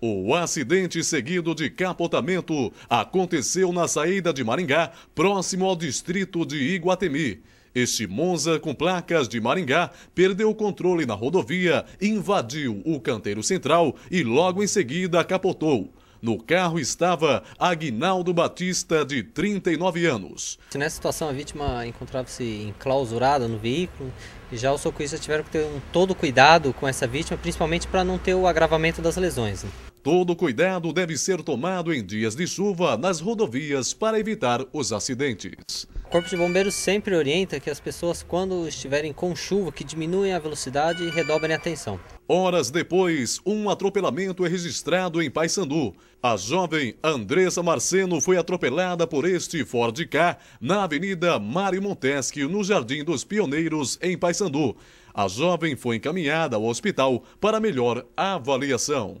O acidente seguido de capotamento aconteceu na saída de Maringá, próximo ao distrito de Iguatemi. Este Monza com placas de Maringá perdeu o controle na rodovia, invadiu o canteiro central e logo em seguida capotou. No carro estava Agnaldo Batista, de 39 anos. Nessa situação, a vítima encontrava-se enclausurada no veículo e já os socorristas tiveram que ter um todo cuidado com essa vítima, principalmente para não ter o agravamento das lesões. Né? Todo cuidado deve ser tomado em dias de chuva nas rodovias para evitar os acidentes. Corpo de Bombeiros sempre orienta que as pessoas, quando estiverem com chuva, que diminuem a velocidade e redobrem a atenção. Horas depois, um atropelamento é registrado em Paysandu. A jovem Andressa Marceno foi atropelada por este Ford K na Avenida Mário Montesque, no Jardim dos Pioneiros, em Paysandu. A jovem foi encaminhada ao hospital para melhor avaliação.